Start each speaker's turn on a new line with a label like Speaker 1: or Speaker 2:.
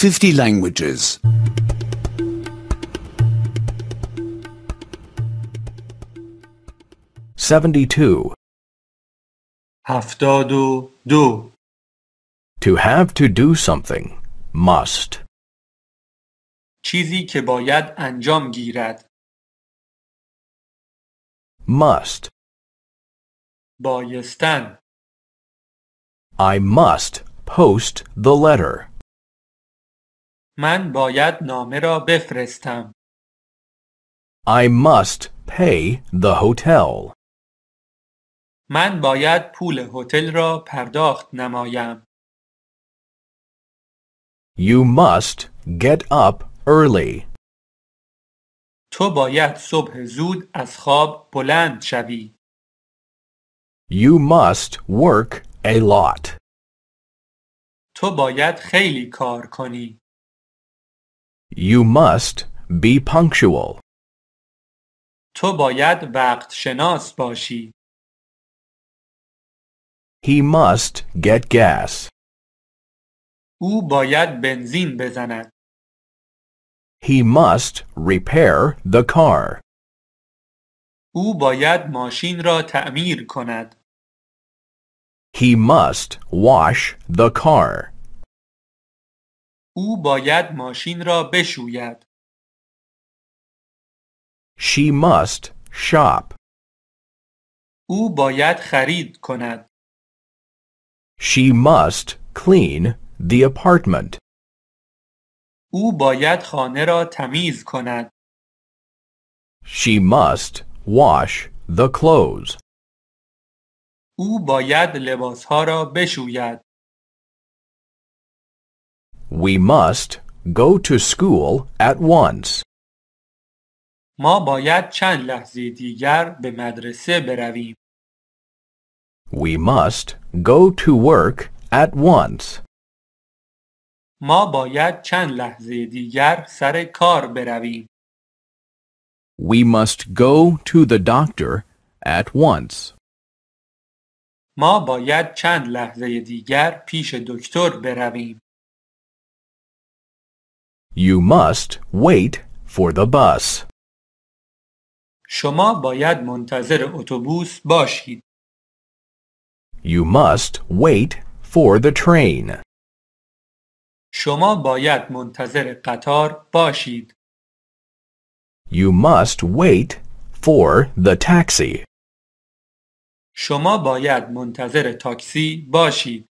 Speaker 1: 50 languages. Seventy-two. هفتاد و do. To have to do something. Must.
Speaker 2: چیزی که باید انجام گیرد.
Speaker 1: Must. بایستن. I must post the letter.
Speaker 2: من باید نامه را بفرستم.
Speaker 1: I must pay the hotel.
Speaker 2: من باید پول هتل را پرداخت نمایم.
Speaker 1: You must get up early.
Speaker 2: تو باید صبح زود از خواب بلند شوی.
Speaker 1: You must work a lot.
Speaker 2: تو باید خیلی کار کنی.
Speaker 1: You must be punctual.
Speaker 2: تو باید وقت شناس باشی.
Speaker 1: He must get gas.
Speaker 2: او باید بنزین بزند.
Speaker 1: He must repair the car.
Speaker 2: او باید ماشین را تعمیر کند.
Speaker 1: He must wash the car.
Speaker 2: او باید ماشین را بشوید.
Speaker 1: She must shop.
Speaker 2: او باید خرید کند.
Speaker 1: She must clean the apartment.
Speaker 2: او باید خانه را تمیز کند.
Speaker 1: She must wash the clothes.
Speaker 2: او باید ها را بشوید.
Speaker 1: We must go to school at once.
Speaker 2: ما باید چند لحظه دیگر به مدرسه برویم.
Speaker 1: We must go to work at once.
Speaker 2: ما باید چند لحظه دیگر سر کار برویم.
Speaker 1: We must go to the doctor at once.
Speaker 2: ما باید چند لحظه دیگر پیش دکتر برویم.
Speaker 1: You must wait for the bus.
Speaker 2: شما باید منتظر اتوبوس باشید.
Speaker 1: You must wait for the train.
Speaker 2: شما باید منتظر قطار باشید.
Speaker 1: You must wait for the taxi.
Speaker 2: شما باید منتظر تاکسی باشید.